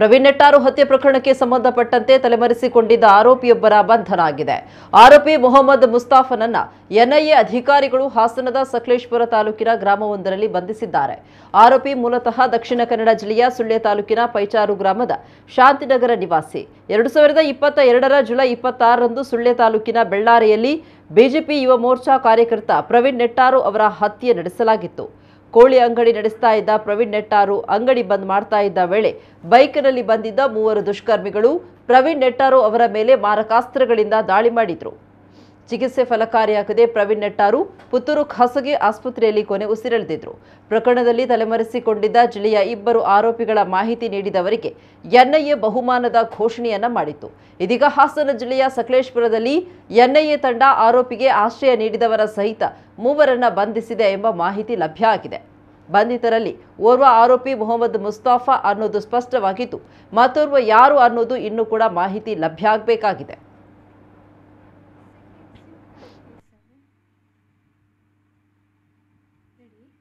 ಪ್ರವೀಣ್ ನೆಟ್ಟಾರು ಹತ್ಯೆ ಪ್ರಕರಣಕ್ಕೆ ಸಂಬಂಧಪಟ್ಟಂತೆ ತಲೆಮರೆಸಿಕೊಂಡಿದ್ದ ಆರೋಪಿಯೊಬ್ಬರ ಬಂಧನ ಆಗಿದೆ ಆರೋಪಿ ಮೊಹಮ್ಮದ್ ಮುಸ್ತಾಫನನ್ನ ಎನ್ಐಎ ಅಧಿಕಾರಿಗಳು ಹಾಸನದ ಸಕಲೇಶ್ಪುರ ತಾಲೂಕಿನ ಗ್ರಾಮವೊಂದರಲ್ಲಿ ಬಂಧಿಸಿದ್ದಾರೆ ಆರೋಪಿ ಮೂಲತಃ ದಕ್ಷಿಣ ಕನ್ನಡ ಜಿಲ್ಲೆಯ ಸುಳ್ಯ ತಾಲೂಕಿನ ಪೈಚಾರು ಗ್ರಾಮದ ಶಾಂತಿನಗರ ನಿವಾಸಿ ಎರಡು ಸಾವಿರದ ಇಪ್ಪತ್ತ ಎರಡರ ಜುಲೈ ಇಪ್ಪತ್ತಾರರಂದು ಸುಳ್ಯ ತಾಲೂಕಿನ ಬೆಳ್ಳಾರೆಯಲ್ಲಿ ಬಿಜೆಪಿ ಯುವ ಮೋರ್ಚಾ ಕಾರ್ಯಕರ್ತ ಪ್ರವೀಣ್ ನೆಟ್ಟಾರು ಅವರ ಹತ್ಯೆ ನಡೆಸಲಾಗಿತ್ತು ಕೋಳಿ ಅಂಗಡಿ ನಡೆಸ್ತಾ ಇದ್ದ ಪ್ರವೀಣ್ ನೆಟ್ಟಾರು ಅಂಗಡಿ ಬಂದ್ ಮಾಡ್ತಾ ಇದ್ದ ವೇಳೆ ಬೈಕ್ನಲ್ಲಿ ಬಂದಿದ್ದ ಮೂವರು ದುಷ್ಕರ್ಮಿಗಳು ಪ್ರವೀಣ್ ನೆಟ್ಟಾರು ಅವರ ಮೇಲೆ ಮಾರಕಾಸ್ತ್ರಗಳಿಂದ ದಾಳಿ ಮಾಡಿದ್ರು ಚಿಕಿತ್ಸೆ ಫಲಕಾರಿಯಾಗದೆ ಪ್ರವೀಣ್ ನೆಟ್ಟಾರು ಪುತ್ತೂರು ಖಾಸಗಿ ಆಸ್ಪತ್ರೆಯಲ್ಲಿ ಕೊನೆ ಉಸಿರೆಳೆದಿದ್ರು ಪ್ರಕರಣದಲ್ಲಿ ತಲೆಮರೆಸಿಕೊಂಡಿದ್ದ ಜಿಲ್ಲೆಯ ಇಬ್ಬರು ಆರೋಪಿಗಳ ಮಾಹಿತಿ ನೀಡಿದವರಿಗೆ ಎನ್ಐಎ ಬಹುಮಾನದ ಘೋಷಣೆಯನ್ನ ಮಾಡಿತ್ತು ಇದೀಗ ಹಾಸನ ಜಿಲ್ಲೆಯ ಸಕಲೇಶ್ಪುರದಲ್ಲಿ ಎನ್ಐಎ ತಂಡ ಆರೋಪಿಗೆ ಆಶ್ರಯ ನೀಡಿದವರ ಸಹಿತ ಮೂವರನ್ನ ಬಂಧಿಸಿದೆ ಎಂಬ ಮಾಹಿತಿ ಲಭ್ಯ ಆಗಿದೆ ಬಂಧಿತರಲ್ಲಿ ಓರ್ವ ಆರೋಪಿ ಮೊಹಮ್ಮದ್ ಮುಸ್ತಾಫಾ ಅನ್ನೋದು ಸ್ಪಷ್ಟವಾಗಿತ್ತು ಮತ್ತೋರ್ವ ಯಾರು ಅನ್ನೋದು ಇನ್ನೂ ಕೂಡ ಮಾಹಿತಿ ಲಭ್ಯ ಆಗಬೇಕಾಗಿದೆ ready